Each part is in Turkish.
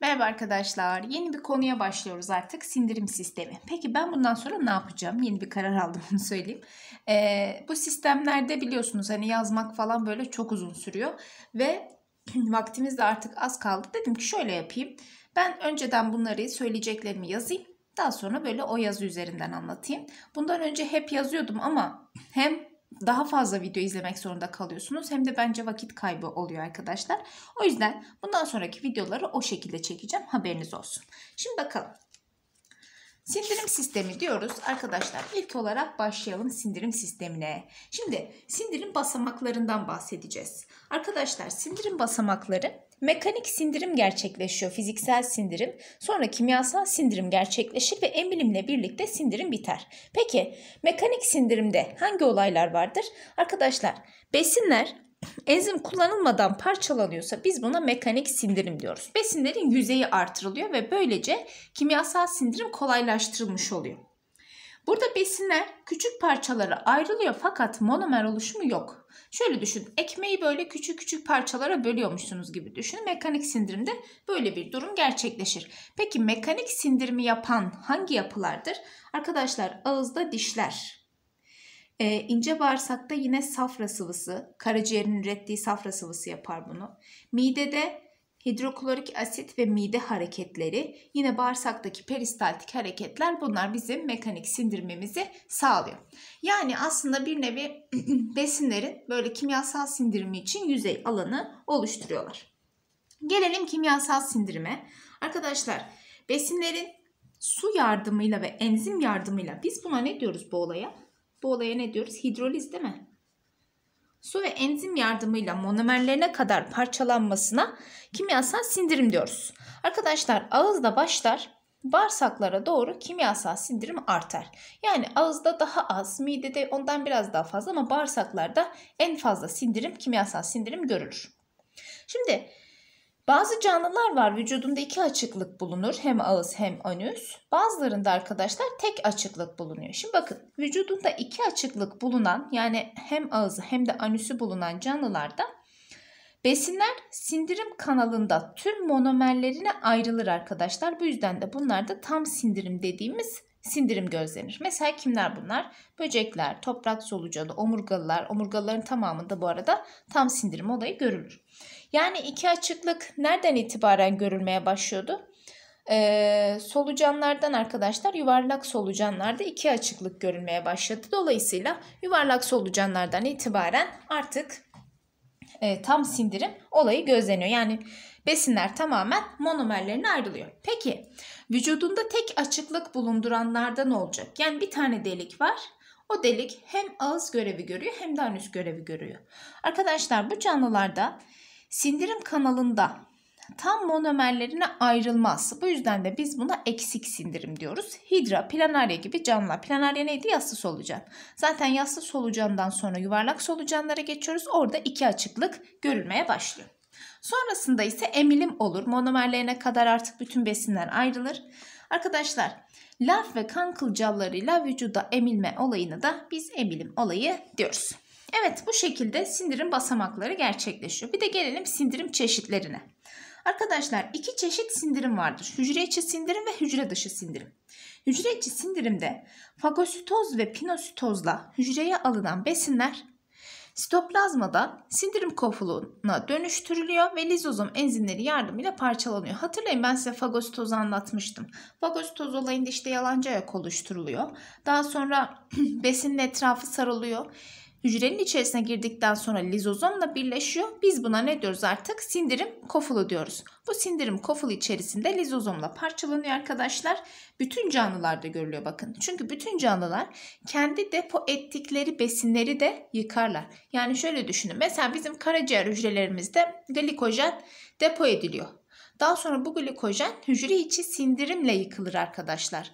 Merhaba arkadaşlar. Yeni bir konuya başlıyoruz artık. Sindirim sistemi. Peki ben bundan sonra ne yapacağım? Yeni bir karar aldım onu söyleyeyim. Ee, bu sistemlerde biliyorsunuz hani yazmak falan böyle çok uzun sürüyor. Ve vaktimiz de artık az kaldı. Dedim ki şöyle yapayım. Ben önceden bunları söyleyeceklerimi yazayım. Daha sonra böyle o yazı üzerinden anlatayım. Bundan önce hep yazıyordum ama hem daha fazla video izlemek zorunda kalıyorsunuz. Hem de bence vakit kaybı oluyor arkadaşlar. O yüzden bundan sonraki videoları o şekilde çekeceğim. Haberiniz olsun. Şimdi bakalım. Sindirim sistemi diyoruz. Arkadaşlar İlk olarak başlayalım sindirim sistemine. Şimdi sindirim basamaklarından bahsedeceğiz. Arkadaşlar sindirim basamakları mekanik sindirim gerçekleşiyor, fiziksel sindirim. Sonra kimyasal sindirim gerçekleşir ve emilimle birlikte sindirim biter. Peki mekanik sindirimde hangi olaylar vardır? Arkadaşlar besinler enzim kullanılmadan parçalanıyorsa biz buna mekanik sindirim diyoruz. Besinlerin yüzeyi artırılıyor ve böylece kimyasal sindirim kolaylaştırılmış oluyor. Burada besinler küçük parçalara ayrılıyor fakat monomer oluşumu yok. Şöyle düşün. Ekmeği böyle küçük küçük parçalara bölüyormuşsunuz gibi düşünün. Mekanik sindirimde böyle bir durum gerçekleşir. Peki mekanik sindirimi yapan hangi yapılardır? Arkadaşlar ağızda dişler. Ee, ince bağırsakta yine safra sıvısı, karaciğerin ürettiği safra sıvısı yapar bunu. Midede hidroklorik asit ve mide hareketleri, yine bağırsaktaki peristaltik hareketler bunlar bizim mekanik sindirmemizi sağlıyor. Yani aslında bir nevi besinlerin böyle kimyasal sindirimi için yüzey alanı oluşturuyorlar. Gelelim kimyasal sindirime. Arkadaşlar besinlerin su yardımıyla ve enzim yardımıyla biz buna ne diyoruz bu olaya? Bu olaya ne diyoruz? Hidroliz değil mi? su ve enzim yardımıyla monomerlerine kadar parçalanmasına kimyasal sindirim diyoruz. Arkadaşlar ağızda başlar, bağırsaklara doğru kimyasal sindirim artar. Yani ağızda daha az, midede ondan biraz daha fazla ama bağırsaklarda en fazla sindirim, kimyasal sindirim görülür. Şimdi bazı canlılar var vücudunda iki açıklık bulunur. Hem ağız hem anüs. Bazılarında arkadaşlar tek açıklık bulunuyor. Şimdi bakın vücudunda iki açıklık bulunan yani hem ağızı hem de anüsü bulunan canlılarda besinler sindirim kanalında tüm monomerlerine ayrılır arkadaşlar. Bu yüzden de bunlar da tam sindirim dediğimiz sindirim gözlenir. Mesela kimler bunlar? Böcekler, toprak solucanı, omurgalılar. Omurgalıların tamamında bu arada tam sindirim olayı görülür. Yani iki açıklık nereden itibaren görülmeye başlıyordu? Ee, solucanlardan arkadaşlar yuvarlak solucanlarda iki açıklık görülmeye başladı. Dolayısıyla yuvarlak solucanlardan itibaren artık e, tam sindirim olayı gözleniyor. Yani besinler tamamen monomerlerine ayrılıyor. Peki vücudunda tek açıklık bulunduranlardan olacak. Yani bir tane delik var. O delik hem ağız görevi görüyor hem de anüs görevi görüyor. Arkadaşlar bu canlılarda Sindirim kanalında tam monomerlerine ayrılmaz. Bu yüzden de biz buna eksik sindirim diyoruz. Hidra, planarya gibi canlılar. Planarya neydi? Yassı solucan. Zaten yassı solucandan sonra yuvarlak solucanlara geçiyoruz. Orada iki açıklık görülmeye başlıyor. Sonrasında ise emilim olur. Monomerlerine kadar artık bütün besinler ayrılır. Arkadaşlar laf ve kan kılcallarıyla vücuda emilme olayını da biz emilim olayı diyoruz. Evet bu şekilde sindirim basamakları gerçekleşiyor. Bir de gelelim sindirim çeşitlerine. Arkadaşlar iki çeşit sindirim vardır. Hücre içi sindirim ve hücre dışı sindirim. Hücre içi sindirimde fagositoz ve pinositozla hücreye alınan besinler Sitoplazmada sindirim kofuluna dönüştürülüyor ve lizozom enzimleri yardımıyla parçalanıyor. Hatırlayın ben size fagositoz anlatmıştım. Fagositoz olayında işte yalancı ayak oluşturuluyor. Daha sonra besinin etrafı sarılıyor. Hücrenin içerisine girdikten sonra lizozomla birleşiyor. Biz buna ne diyoruz artık? Sindirim kofulu diyoruz. Bu sindirim kofulu içerisinde lizozomla parçalanıyor arkadaşlar. Bütün canlılarda görülüyor bakın. Çünkü bütün canlılar kendi depo ettikleri besinleri de yıkarlar. Yani şöyle düşünün. Mesela bizim karaciğer hücrelerimizde glikojen depo ediliyor. Daha sonra bu glikojen hücre içi sindirimle yıkılır arkadaşlar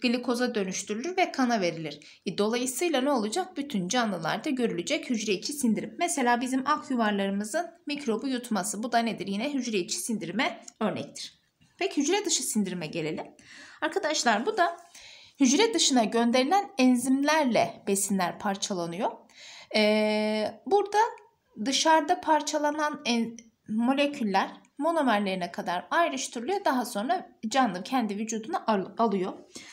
glikoza dönüştürülür ve kana verilir. E, dolayısıyla ne olacak? Bütün canlılarda görülecek hücre içi sindirim. Mesela bizim ak yuvarlarımızın mikrobu yutması. Bu da nedir? Yine hücre içi sindirime örnektir. Peki hücre dışı sindirime gelelim. Arkadaşlar bu da hücre dışına gönderilen enzimlerle besinler parçalanıyor. Ee, burada dışarıda parçalanan en, moleküller monomerlerine kadar ayrıştırılıyor. Daha sonra canlı kendi vücuduna al alıyor.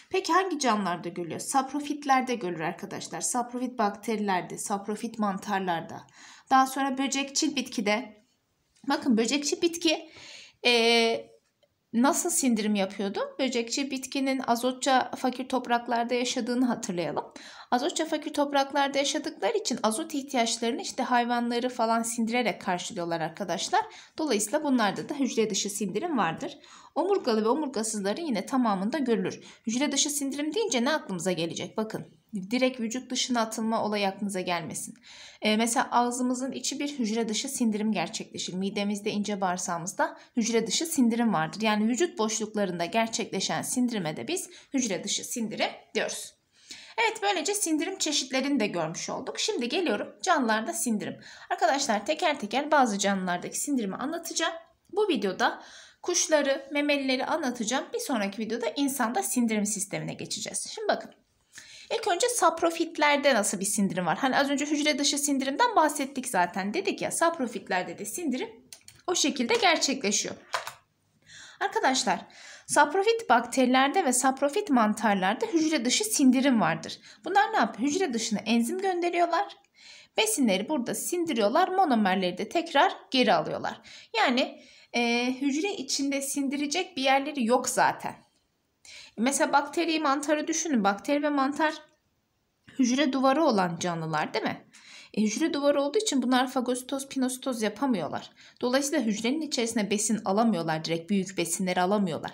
Peki hangi canlılarda görülüyor? Saprofitlerde görülür arkadaşlar. Saprofit bakterilerde, saprofit mantarlarda. Daha sonra böcekçil bitkide. Bakın böcekçil bitki e, nasıl sindirim yapıyordu? Böcekçi bitkinin azotça fakir topraklarda yaşadığını hatırlayalım. Azotça fakir topraklarda yaşadıkları için azot ihtiyaçlarını işte hayvanları falan sindirerek karşılıyorlar arkadaşlar. Dolayısıyla bunlarda da hücre dışı sindirim vardır. Omurgalı ve omurgasızların yine tamamında görülür. Hücre dışı sindirim deyince ne aklımıza gelecek? Bakın direkt vücut dışına atılma olayı aklınıza gelmesin. E, mesela ağzımızın içi bir hücre dışı sindirim gerçekleşir. Midemizde, ince bağırsağımızda hücre dışı sindirim vardır. Yani vücut boşluklarında gerçekleşen sindirime de biz hücre dışı sindirim diyoruz. Evet böylece sindirim çeşitlerini de görmüş olduk. Şimdi geliyorum canlılarda sindirim. Arkadaşlar teker teker bazı canlılardaki sindirimi anlatacağım. Bu videoda kuşları, memelileri anlatacağım. Bir sonraki videoda insanda sindirim sistemine geçeceğiz. Şimdi bakın İlk önce saprofitlerde nasıl bir sindirim var? Hani az önce hücre dışı sindirimden bahsettik zaten. Dedik ya saprofitlerde de sindirim o şekilde gerçekleşiyor. Arkadaşlar saprofit bakterilerde ve saprofit mantarlarda hücre dışı sindirim vardır. Bunlar ne yapıyor? Hücre dışına enzim gönderiyorlar. Besinleri burada sindiriyorlar. Monomerleri de tekrar geri alıyorlar. Yani e, hücre içinde sindirecek bir yerleri yok zaten. Mesela bakteriyi mantarı düşünün. Bakteri ve mantar hücre duvarı olan canlılar değil mi? E, hücre duvarı olduğu için bunlar fagositoz, pinositoz yapamıyorlar. Dolayısıyla hücrenin içerisine besin alamıyorlar. Direkt büyük besinleri alamıyorlar.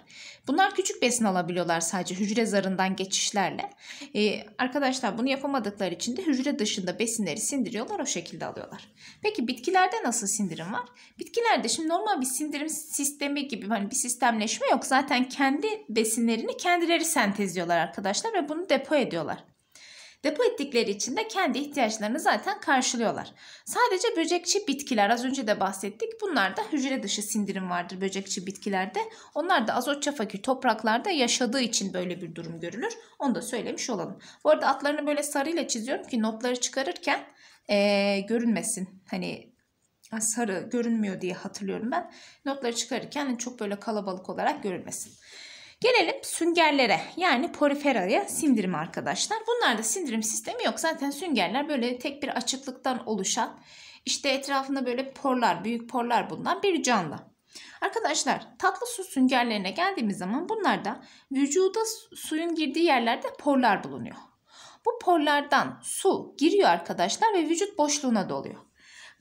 Bunlar küçük besin alabiliyorlar sadece hücre zarından geçişlerle. E, arkadaşlar bunu yapamadıkları için de hücre dışında besinleri sindiriyorlar. O şekilde alıyorlar. Peki bitkilerde nasıl sindirim var? Bitkilerde şimdi normal bir sindirim sistemi gibi hani bir sistemleşme yok. Zaten kendi besinlerini kendileri sentezliyorlar arkadaşlar ve bunu depo ediyorlar. Depo ettikleri için de kendi ihtiyaçlarını zaten karşılıyorlar. Sadece böcekçi bitkiler az önce de bahsettik. Bunlarda hücre dışı sindirim vardır böcekçi bitkilerde. Onlar da azotça fakir topraklarda yaşadığı için böyle bir durum görülür. Onu da söylemiş olalım. Bu arada atlarını böyle sarıyla çiziyorum ki notları çıkarırken ee, görünmesin. Hani sarı görünmüyor diye hatırlıyorum ben. Notları çıkarırken çok böyle kalabalık olarak görünmesin. Gelelim süngerlere yani poriferaya sindirim arkadaşlar. Bunlarda sindirim sistemi yok. Zaten süngerler böyle tek bir açıklıktan oluşan işte etrafında böyle porlar büyük porlar bulunan bir canlı. Arkadaşlar tatlı su süngerlerine geldiğimiz zaman bunlarda vücuda suyun girdiği yerlerde porlar bulunuyor. Bu porlardan su giriyor arkadaşlar ve vücut boşluğuna doluyor.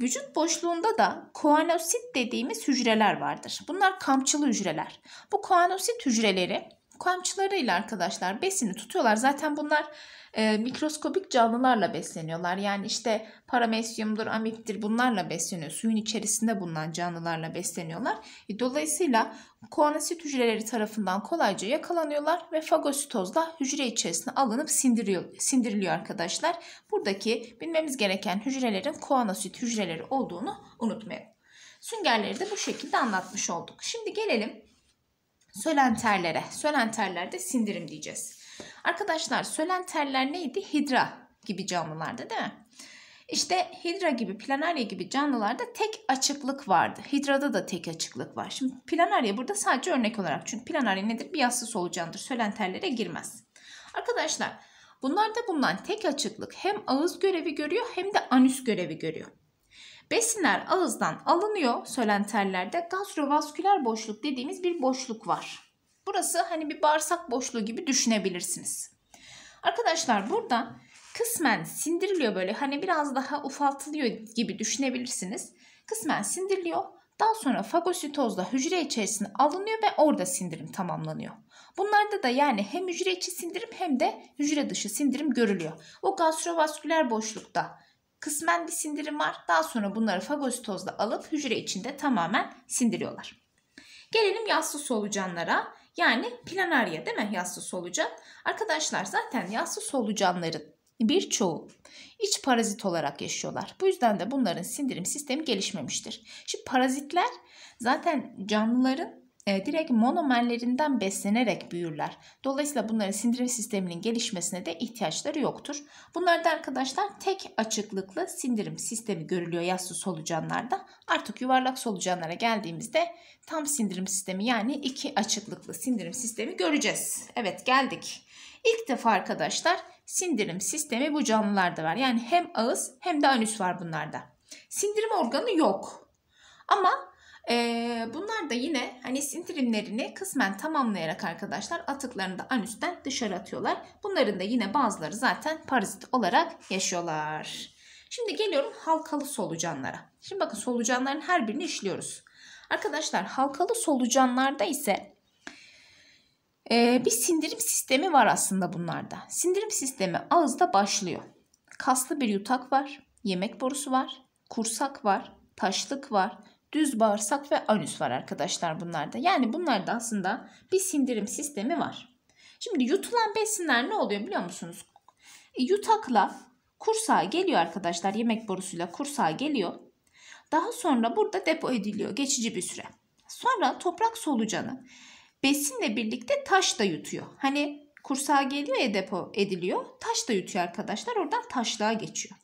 Vücut boşluğunda da koanosit dediğimiz hücreler vardır. Bunlar kamçılı hücreler. Bu koanosit hücreleri Kamçılarıyla arkadaşlar besini tutuyorlar. Zaten bunlar e, mikroskobik canlılarla besleniyorlar. Yani işte paramesyumdur, amiptir bunlarla besleniyor. Suyun içerisinde bulunan canlılarla besleniyorlar. E, dolayısıyla koanasit hücreleri tarafından kolayca yakalanıyorlar ve fagositozla hücre içerisine alınıp sindiriyor, sindiriliyor arkadaşlar. Buradaki bilmemiz gereken hücrelerin koanasit hücreleri olduğunu unutmayalım. Süngerleri de bu şekilde anlatmış olduk. Şimdi gelelim Sölenterlere. Sölenterlerde sindirim diyeceğiz. Arkadaşlar sölenterler neydi? Hidra gibi canlılarda değil mi? İşte hidra gibi, planarya gibi canlılarda tek açıklık vardı. Hidrada da tek açıklık var. Şimdi planarya burada sadece örnek olarak. Çünkü planarya nedir? Bir yassı solucandır. Sölenterlere girmez. Arkadaşlar bunlarda bulunan tek açıklık hem ağız görevi görüyor hem de anüs görevi görüyor. Besinler ağızdan alınıyor sölenterlerde. Gastrovasküler boşluk dediğimiz bir boşluk var. Burası hani bir bağırsak boşluğu gibi düşünebilirsiniz. Arkadaşlar burada kısmen sindiriliyor böyle hani biraz daha ufaltılıyor gibi düşünebilirsiniz. Kısmen sindiriliyor. Daha sonra fagositozla hücre içerisine alınıyor ve orada sindirim tamamlanıyor. Bunlarda da yani hem hücre içi sindirim hem de hücre dışı sindirim görülüyor. O gastrovasküler boşlukta Kısmen bir sindirim var. Daha sonra bunları fagositozla alıp hücre içinde tamamen sindiriyorlar. Gelelim yassı solucanlara. Yani planarya değil mi yassı solucan? Arkadaşlar zaten yassı solucanların birçoğu iç parazit olarak yaşıyorlar. Bu yüzden de bunların sindirim sistemi gelişmemiştir. Şimdi parazitler zaten canlıların e, direkt monomerlerinden beslenerek büyürler. Dolayısıyla bunların sindirim sisteminin gelişmesine de ihtiyaçları yoktur. Bunlarda arkadaşlar tek açıklıklı sindirim sistemi görülüyor yassı solucanlarda. Artık yuvarlak solucanlara geldiğimizde tam sindirim sistemi yani iki açıklıklı sindirim sistemi göreceğiz. Evet geldik. İlk defa arkadaşlar sindirim sistemi bu canlılarda var. Yani hem ağız hem de anüs var bunlarda. Sindirim organı yok. Ama ee, bunlar da yine hani sindirimlerini kısmen tamamlayarak arkadaşlar atıklarını da üstten dışarı atıyorlar. Bunların da yine bazıları zaten parazit olarak yaşıyorlar. Şimdi geliyorum halkalı solucanlara. Şimdi bakın solucanların her birini işliyoruz. Arkadaşlar halkalı solucanlarda ise e, bir sindirim sistemi var aslında bunlarda. Sindirim sistemi ağızda başlıyor. Kaslı bir yutak var, yemek borusu var, kursak var, taşlık var, düz bağırsak ve anüs var arkadaşlar bunlarda. Yani bunlarda aslında bir sindirim sistemi var. Şimdi yutulan besinler ne oluyor biliyor musunuz? yutakla kursağa geliyor arkadaşlar. Yemek borusuyla kursağa geliyor. Daha sonra burada depo ediliyor geçici bir süre. Sonra toprak solucanı besinle birlikte taş da yutuyor. Hani kursağa geliyor ya depo ediliyor. Taş da yutuyor arkadaşlar. Oradan taşlığa geçiyor.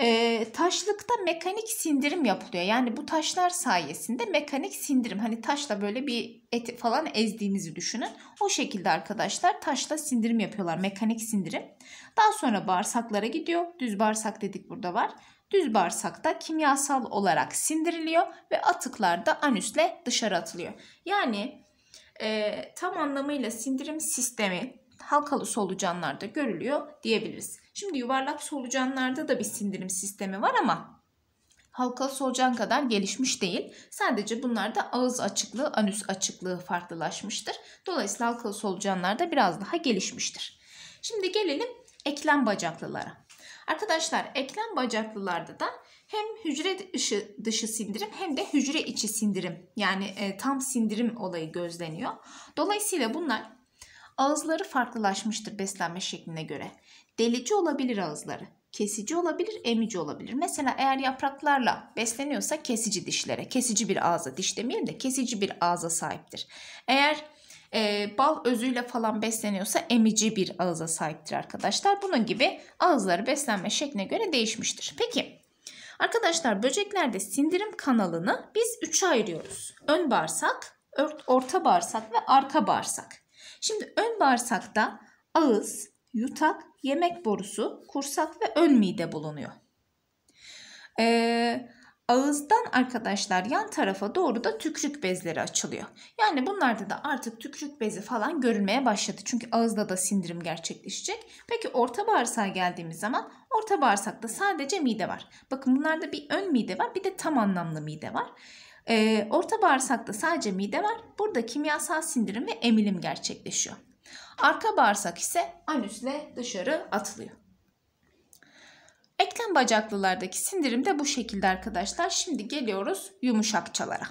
E, taşlıkta mekanik sindirim yapılıyor. Yani bu taşlar sayesinde mekanik sindirim. Hani taşla böyle bir et falan ezdiğinizi düşünün. O şekilde arkadaşlar taşla sindirim yapıyorlar. Mekanik sindirim. Daha sonra bağırsaklara gidiyor. Düz bağırsak dedik burada var. Düz bağırsakta kimyasal olarak sindiriliyor ve atıklar da anüsle dışarı atılıyor. Yani e, tam anlamıyla sindirim sistemi halkalı solucanlarda görülüyor diyebiliriz. Şimdi yuvarlak solucanlarda da bir sindirim sistemi var ama halkalı solucan kadar gelişmiş değil. Sadece bunlarda ağız açıklığı, anüs açıklığı farklılaşmıştır. Dolayısıyla halkalı solucanlarda biraz daha gelişmiştir. Şimdi gelelim eklem bacaklılara. Arkadaşlar eklem bacaklılarda da hem hücre dışı, dışı sindirim hem de hücre içi sindirim yani e, tam sindirim olayı gözleniyor. Dolayısıyla bunlar Ağızları farklılaşmıştır beslenme şekline göre. Delici olabilir ağızları. Kesici olabilir, emici olabilir. Mesela eğer yapraklarla besleniyorsa kesici dişlere, kesici bir ağza, diş demeyelim de kesici bir ağza sahiptir. Eğer e, bal özüyle falan besleniyorsa emici bir ağza sahiptir arkadaşlar. Bunun gibi ağızları beslenme şekline göre değişmiştir. Peki arkadaşlar böceklerde sindirim kanalını biz üçe ayırıyoruz. Ön bağırsak, orta bağırsak ve arka bağırsak. Şimdi ön bağırsakta ağız, yutak, yemek borusu, kursak ve ön mide bulunuyor. Ee, ağızdan arkadaşlar yan tarafa doğru da tükrük bezleri açılıyor. Yani bunlarda da artık tükrük bezi falan görülmeye başladı. Çünkü ağızda da sindirim gerçekleşecek. Peki orta bağırsağa geldiğimiz zaman orta bağırsakta sadece mide var. Bakın bunlarda bir ön mide var bir de tam anlamlı mide var. E, orta bağırsakta sadece mide var. Burada kimyasal sindirim ve emilim gerçekleşiyor. Arka bağırsak ise anüsle dışarı atılıyor. Eklem bacaklılardaki sindirim de bu şekilde arkadaşlar. Şimdi geliyoruz yumuşakçalara.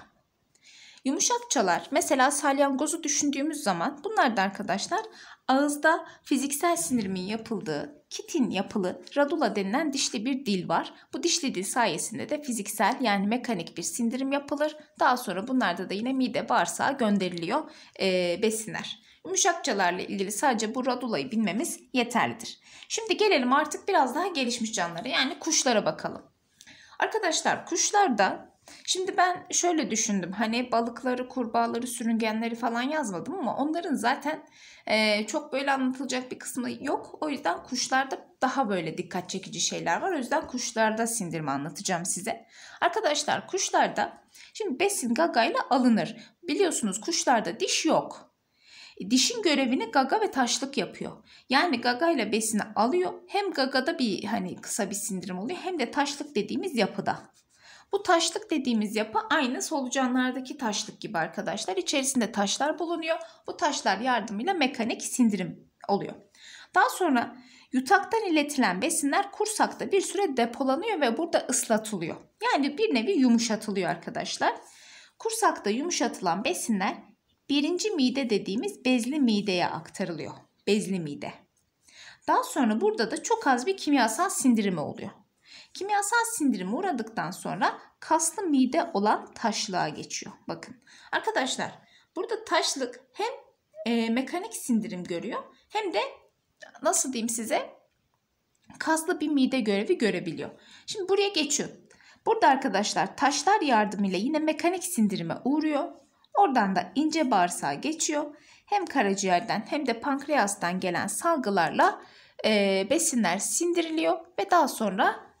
Yumuşakçalar mesela salyangozu düşündüğümüz zaman bunlar da arkadaşlar ağızda fiziksel sindirimin yapıldığı kitin yapılı radula denilen dişli bir dil var. Bu dişli dil sayesinde de fiziksel yani mekanik bir sindirim yapılır. Daha sonra bunlarda da yine mide bağırsağa gönderiliyor e, besinler. Yumuşakçalarla ilgili sadece bu radulayı bilmemiz yeterlidir. Şimdi gelelim artık biraz daha gelişmiş canlılara yani kuşlara bakalım. Arkadaşlar kuşlarda Şimdi ben şöyle düşündüm. Hani balıkları, kurbağaları, sürüngenleri falan yazmadım ama onların zaten e, çok böyle anlatılacak bir kısmı yok. O yüzden kuşlarda daha böyle dikkat çekici şeyler var. O yüzden kuşlarda sindirme anlatacağım size. Arkadaşlar kuşlarda şimdi besin gagayla alınır. Biliyorsunuz kuşlarda diş yok. Dişin görevini gaga ve taşlık yapıyor. Yani gaga ile besini alıyor. Hem gagada bir hani kısa bir sindirim oluyor hem de taşlık dediğimiz yapıda. Bu taşlık dediğimiz yapı aynı solucanlardaki taşlık gibi arkadaşlar. İçerisinde taşlar bulunuyor. Bu taşlar yardımıyla mekanik sindirim oluyor. Daha sonra yutaktan iletilen besinler kursakta bir süre depolanıyor ve burada ıslatılıyor. Yani bir nevi yumuşatılıyor arkadaşlar. Kursakta yumuşatılan besinler birinci mide dediğimiz bezli mideye aktarılıyor. Bezli mide. Daha sonra burada da çok az bir kimyasal sindirimi oluyor. Kimyasal sindirim uğradıktan sonra kaslı mide olan taşlığa geçiyor. Bakın arkadaşlar burada taşlık hem e, mekanik sindirim görüyor hem de nasıl diyeyim size kaslı bir mide görevi görebiliyor. Şimdi buraya geçiyor. Burada arkadaşlar taşlar yardımıyla yine mekanik sindirime uğruyor. Oradan da ince bağırsağa geçiyor. Hem karaciğerden hem de pankreastan gelen salgılarla e, besinler sindiriliyor ve daha sonra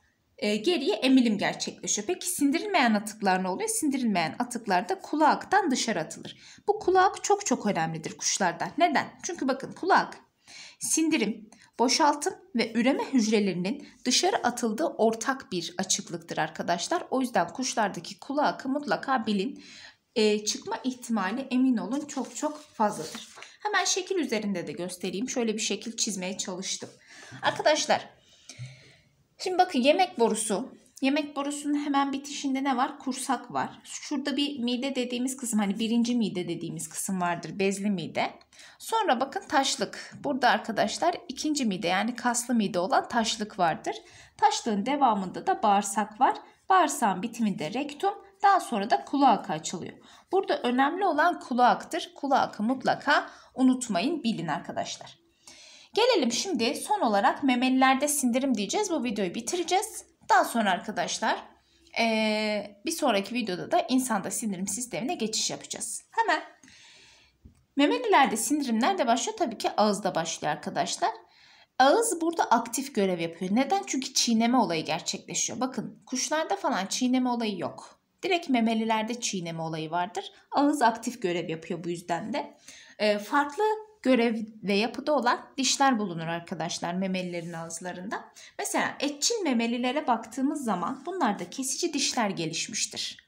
ee, geriye emilim gerçekleşiyor. Peki sindirilmeyen atıklar ne oluyor? Sindirilmeyen atıklar da kulaktan dışarı atılır. Bu kulak çok çok önemlidir kuşlarda. Neden? Çünkü bakın kulak sindirim, boşaltım ve üreme hücrelerinin dışarı atıldığı ortak bir açıklıktır arkadaşlar. O yüzden kuşlardaki kulağı mutlaka bilin. E, çıkma ihtimali emin olun çok çok fazladır. Hemen şekil üzerinde de göstereyim. Şöyle bir şekil çizmeye çalıştım. Arkadaşlar Şimdi bakın yemek borusu. Yemek borusunun hemen bitişinde ne var? Kursak var. Şurada bir mide dediğimiz kısım hani birinci mide dediğimiz kısım vardır bezli mide. Sonra bakın taşlık. Burada arkadaşlar ikinci mide yani kaslı mide olan taşlık vardır. Taşlığın devamında da bağırsak var. Bağırsağın bitiminde rektum daha sonra da kulak açılıyor. Burada önemli olan kulaktır. Kulakı mutlaka unutmayın bilin arkadaşlar. Gelelim şimdi son olarak memelilerde sindirim diyeceğiz. Bu videoyu bitireceğiz. Daha sonra arkadaşlar ee, bir sonraki videoda da insanda sindirim sistemine geçiş yapacağız. Hemen memelilerde sindirim nerede başlıyor? Tabii ki ağızda başlıyor arkadaşlar. Ağız burada aktif görev yapıyor. Neden? Çünkü çiğneme olayı gerçekleşiyor. Bakın kuşlarda falan çiğneme olayı yok. Direkt memelilerde çiğneme olayı vardır. Ağız aktif görev yapıyor bu yüzden de. E, farklı görev ve yapıda olan dişler bulunur arkadaşlar memelilerin ağızlarında. Mesela etçil memelilere baktığımız zaman bunlarda kesici dişler gelişmiştir.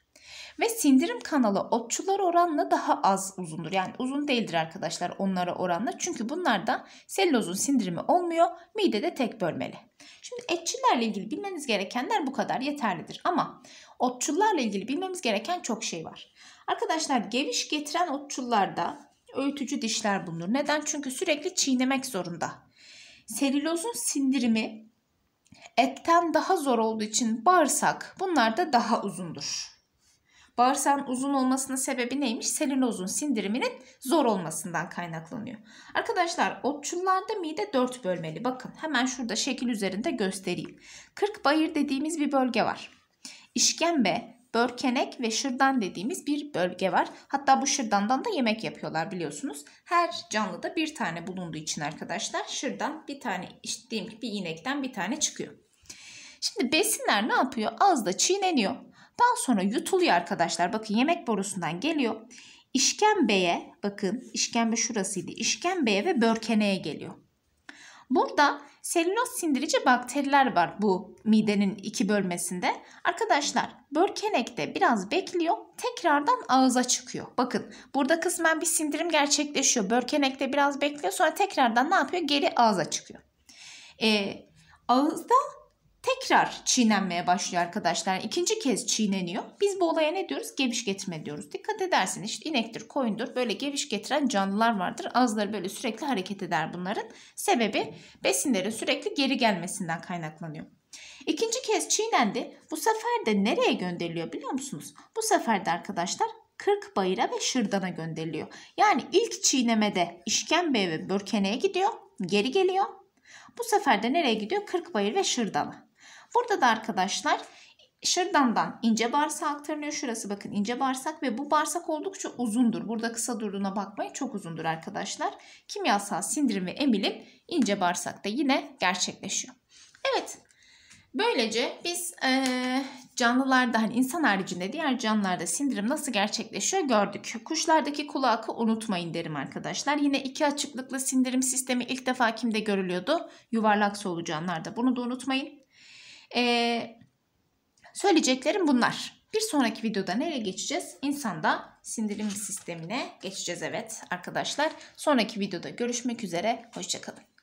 Ve sindirim kanalı otçular oranla daha az uzundur. Yani uzun değildir arkadaşlar onlara oranla. Çünkü bunlarda selülozun sindirimi olmuyor. mide de tek bölmeli. Şimdi etçillerle ilgili bilmeniz gerekenler bu kadar yeterlidir. Ama otçullarla ilgili bilmemiz gereken çok şey var. Arkadaşlar geviş getiren otçullarda öğütücü dişler bulunur. Neden? Çünkü sürekli çiğnemek zorunda. Selülozun sindirimi etten daha zor olduğu için bağırsak bunlar da daha uzundur. Bağırsağın uzun olmasının sebebi neymiş? Selülozun sindiriminin zor olmasından kaynaklanıyor. Arkadaşlar otçullarda mide 4 bölmeli. Bakın hemen şurada şekil üzerinde göstereyim. 40 bayır dediğimiz bir bölge var. İşkembe, Börkenek ve şırdan dediğimiz bir bölge var. Hatta bu şırdandan da yemek yapıyorlar biliyorsunuz. Her canlıda bir tane bulunduğu için arkadaşlar şırdan bir tane işte diyeyim ki bir inekten bir tane çıkıyor. Şimdi besinler ne yapıyor? Ağızda çiğneniyor. Daha sonra yutuluyor arkadaşlar. Bakın yemek borusundan geliyor. İşkembeye bakın işkembe şurasıydı. İşkembeye ve börkeneğe geliyor. Burada selüloz sindirici bakteriler var bu midenin iki bölmesinde. Arkadaşlar börkenekte biraz bekliyor tekrardan ağıza çıkıyor. Bakın burada kısmen bir sindirim gerçekleşiyor. Börkenekte biraz bekliyor sonra tekrardan ne yapıyor? Geri ağıza çıkıyor. Ee, ağızda tekrar çiğnenmeye başlıyor arkadaşlar. İkinci kez çiğneniyor. Biz bu olaya ne diyoruz? Geviş getirme diyoruz. Dikkat edersiniz, işte inektir, koyundur böyle geviş getiren canlılar vardır. Ağızları böyle sürekli hareket eder bunların. Sebebi besinlerin sürekli geri gelmesinden kaynaklanıyor. İkinci kez çiğnendi. Bu sefer de nereye gönderiliyor biliyor musunuz? Bu sefer de arkadaşlar kırk bayıra ve şırdana gönderiliyor. Yani ilk çiğnemede işkembeye ve börkeneye gidiyor. Geri geliyor. Bu sefer de nereye gidiyor? Kırkbayır ve Şırdan'a. Burada da arkadaşlar şırdandan ince bağırsak aktarılıyor. Şurası bakın ince bağırsak ve bu bağırsak oldukça uzundur. Burada kısa durduğuna bakmayın çok uzundur arkadaşlar. Kimyasal sindirim ve emilim ince bağırsakta yine gerçekleşiyor. Evet böylece biz e, canlılarda hani insan haricinde diğer canlılarda sindirim nasıl gerçekleşiyor gördük. Kuşlardaki kulakı unutmayın derim arkadaşlar. Yine iki açıklıklı sindirim sistemi ilk defa kimde görülüyordu? Yuvarlak solucanlarda bunu da unutmayın. Ee, söyleyeceklerim bunlar. Bir sonraki videoda nereye geçeceğiz? İnsanda sindirim sistemine geçeceğiz evet arkadaşlar. Sonraki videoda görüşmek üzere. Hoşçakalın.